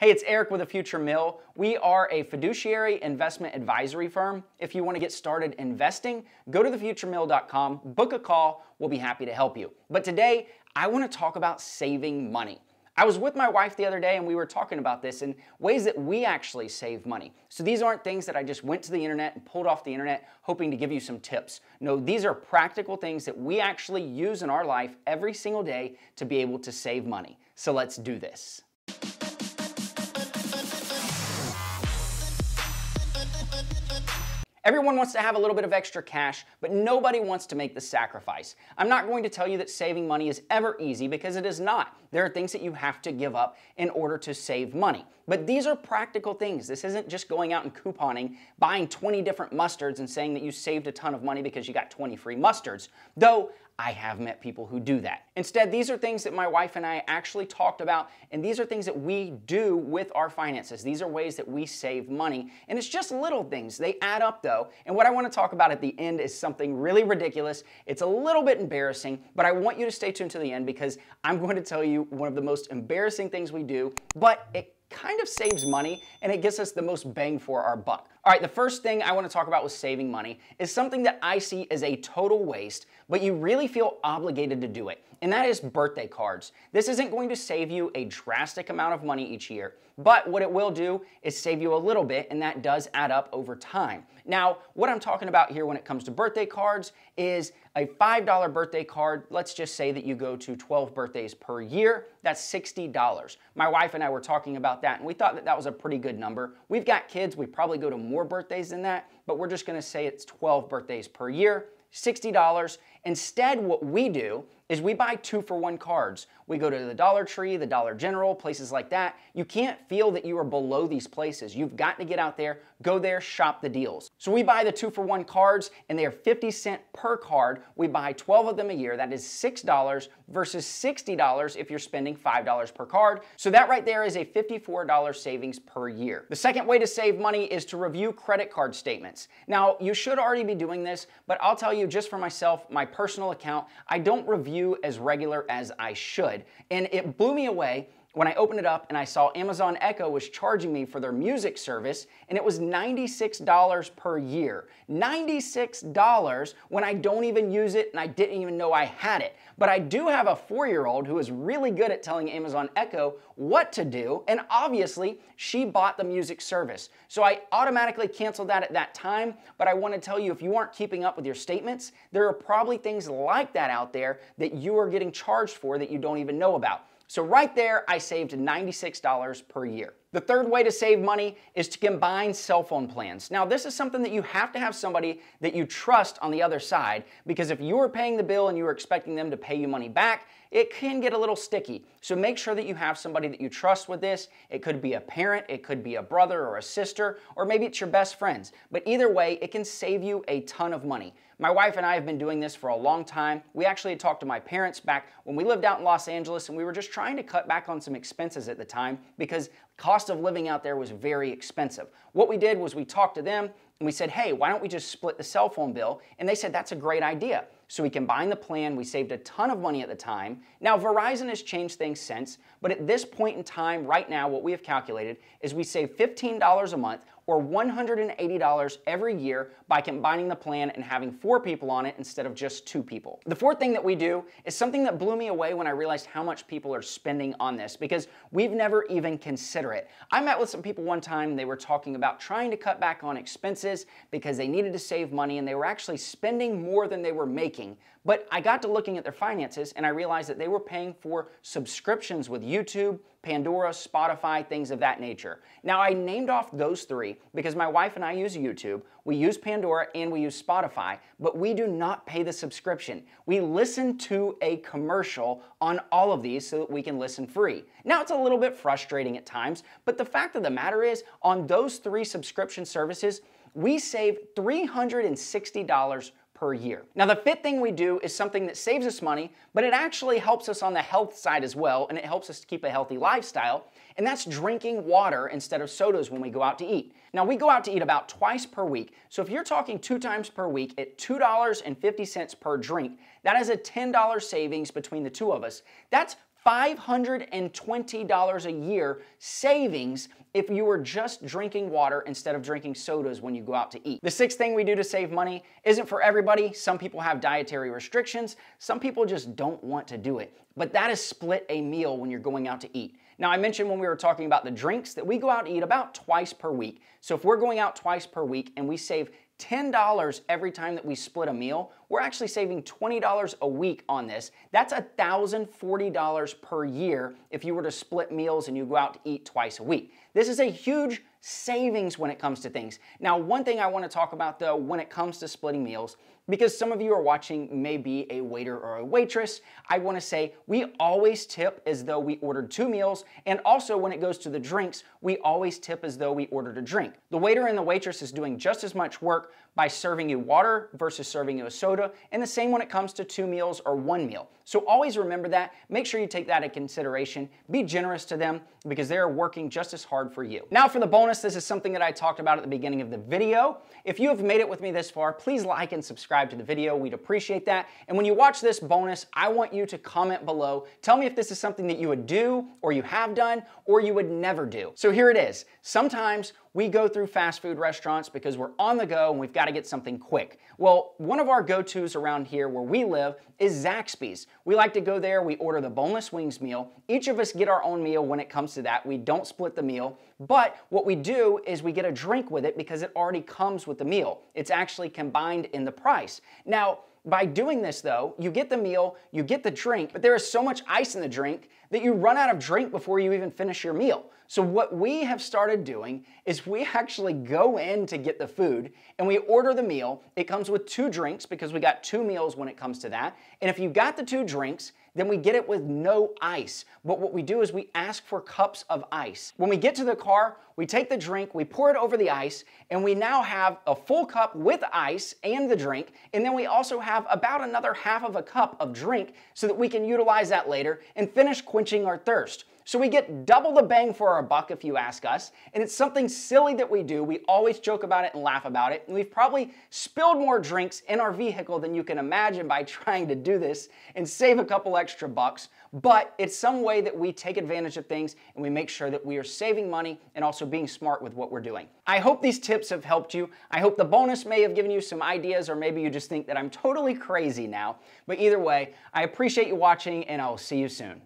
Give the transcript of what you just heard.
Hey, it's Eric with a Future Mill. We are a fiduciary investment advisory firm. If you want to get started investing, go to thefuturemill.com, book a call, we'll be happy to help you. But today, I want to talk about saving money. I was with my wife the other day and we were talking about this and ways that we actually save money. So these aren't things that I just went to the internet and pulled off the internet hoping to give you some tips. No, these are practical things that we actually use in our life every single day to be able to save money. So let's do this. Everyone wants to have a little bit of extra cash, but nobody wants to make the sacrifice. I'm not going to tell you that saving money is ever easy because it is not. There are things that you have to give up in order to save money. But these are practical things. This isn't just going out and couponing, buying 20 different mustards and saying that you saved a ton of money because you got 20 free mustards. Though I have met people who do that. Instead, these are things that my wife and I actually talked about, and these are things that we do with our finances. These are ways that we save money, and it's just little things. They add up though, and what I want to talk about at the end is something really ridiculous. It's a little bit embarrassing, but I want you to stay tuned to the end because I'm going to tell you one of the most embarrassing things we do, but it kind of saves money and it gets us the most bang for our buck. All right, the first thing I wanna talk about with saving money is something that I see as a total waste, but you really feel obligated to do it and that is birthday cards. This isn't going to save you a drastic amount of money each year, but what it will do is save you a little bit, and that does add up over time. Now, what I'm talking about here when it comes to birthday cards is a $5 birthday card. Let's just say that you go to 12 birthdays per year. That's $60. My wife and I were talking about that, and we thought that that was a pretty good number. We've got kids. We probably go to more birthdays than that, but we're just going to say it's 12 birthdays per year. $60. Instead, what we do is we buy two for one cards. We go to the Dollar Tree, the Dollar General, places like that. You can't feel that you are below these places. You've got to get out there, go there, shop the deals. So we buy the two for one cards and they are 50 cent per card. We buy 12 of them a year. That is $6 versus $60 if you're spending $5 per card. So that right there is a $54 savings per year. The second way to save money is to review credit card statements. Now, you should already be doing this, but I'll tell you just for myself, my personal account, I don't review review as regular as I should. And it blew me away when I opened it up and I saw Amazon Echo was charging me for their music service and it was $96 per year. $96 when I don't even use it and I didn't even know I had it. But I do have a four year old who is really good at telling Amazon Echo what to do and obviously she bought the music service. So I automatically canceled that at that time. But I want to tell you if you aren't keeping up with your statements, there are probably things like that out there that you are getting charged for that you don't even know about. So right there, I saved $96 per year. The third way to save money is to combine cell phone plans. Now, this is something that you have to have somebody that you trust on the other side because if you are paying the bill and you are expecting them to pay you money back, it can get a little sticky. So make sure that you have somebody that you trust with this. It could be a parent, it could be a brother or a sister, or maybe it's your best friends. But either way, it can save you a ton of money. My wife and I have been doing this for a long time. We actually talked to my parents back when we lived out in Los Angeles and we were just trying to cut back on some expenses at the time because cost of living out there was very expensive. What we did was we talked to them and we said, hey, why don't we just split the cell phone bill? And they said, that's a great idea. So we combined the plan. We saved a ton of money at the time. Now, Verizon has changed things since, but at this point in time, right now, what we have calculated is we save $15 a month or $180 every year by combining the plan and having four people on it instead of just two people. The fourth thing that we do is something that blew me away when I realized how much people are spending on this because we've never even considered it. I met with some people one time, they were talking about trying to cut back on expenses because they needed to save money and they were actually spending more than they were making. But I got to looking at their finances and I realized that they were paying for subscriptions with YouTube, Pandora, Spotify, things of that nature. Now, I named off those three because my wife and I use YouTube, we use Pandora, and we use Spotify, but we do not pay the subscription. We listen to a commercial on all of these so that we can listen free. Now, it's a little bit frustrating at times, but the fact of the matter is, on those three subscription services, we save $360 per year. Now, the fifth thing we do is something that saves us money, but it actually helps us on the health side as well, and it helps us to keep a healthy lifestyle, and that's drinking water instead of sodas when we go out to eat. Now, we go out to eat about twice per week, so if you're talking two times per week at $2.50 per drink, that is a $10 savings between the two of us. That's $520 a year savings if you were just drinking water instead of drinking sodas when you go out to eat. The sixth thing we do to save money isn't for everybody. Some people have dietary restrictions. Some people just don't want to do it. But that is split a meal when you're going out to eat. Now, I mentioned when we were talking about the drinks that we go out to eat about twice per week. So if we're going out twice per week and we save $10 every time that we split a meal, we're actually saving $20 a week on this. That's $1,040 per year if you were to split meals and you go out to eat twice a week. This is a huge savings when it comes to things. Now, one thing I wanna talk about though when it comes to splitting meals, because some of you are watching may be a waiter or a waitress, I wanna say we always tip as though we ordered two meals, and also when it goes to the drinks, we always tip as though we ordered a drink. The waiter and the waitress is doing just as much work by serving you water versus serving you a soda, and the same when it comes to two meals or one meal. So always remember that. Make sure you take that into consideration. Be generous to them because they're working just as hard for you. Now for the bonus, this is something that I talked about at the beginning of the video. If you have made it with me this far, please like and subscribe to the video. We'd appreciate that. And when you watch this bonus, I want you to comment below. Tell me if this is something that you would do or you have done or you would never do. So here it is. Sometimes we go through fast food restaurants because we're on the go and we've got to get something quick. Well, one of our go-tos around here where we live is Zaxby's. We like to go there, we order the boneless wings meal. Each of us get our own meal when it comes to that. We don't split the meal, but what we do is we get a drink with it because it already comes with the meal. It's actually combined in the price. Now, by doing this though, you get the meal, you get the drink, but there is so much ice in the drink that you run out of drink before you even finish your meal. So what we have started doing is we actually go in to get the food and we order the meal. It comes with two drinks because we got two meals when it comes to that. And if you got the two drinks, then we get it with no ice. But what we do is we ask for cups of ice. When we get to the car, we take the drink, we pour it over the ice, and we now have a full cup with ice and the drink, and then we also have about another half of a cup of drink so that we can utilize that later and finish quickly quenching our thirst. So we get double the bang for our buck if you ask us, and it's something silly that we do. We always joke about it and laugh about it, and we've probably spilled more drinks in our vehicle than you can imagine by trying to do this and save a couple extra bucks, but it's some way that we take advantage of things and we make sure that we are saving money and also being smart with what we're doing. I hope these tips have helped you. I hope the bonus may have given you some ideas, or maybe you just think that I'm totally crazy now. But either way, I appreciate you watching, and I will see you soon.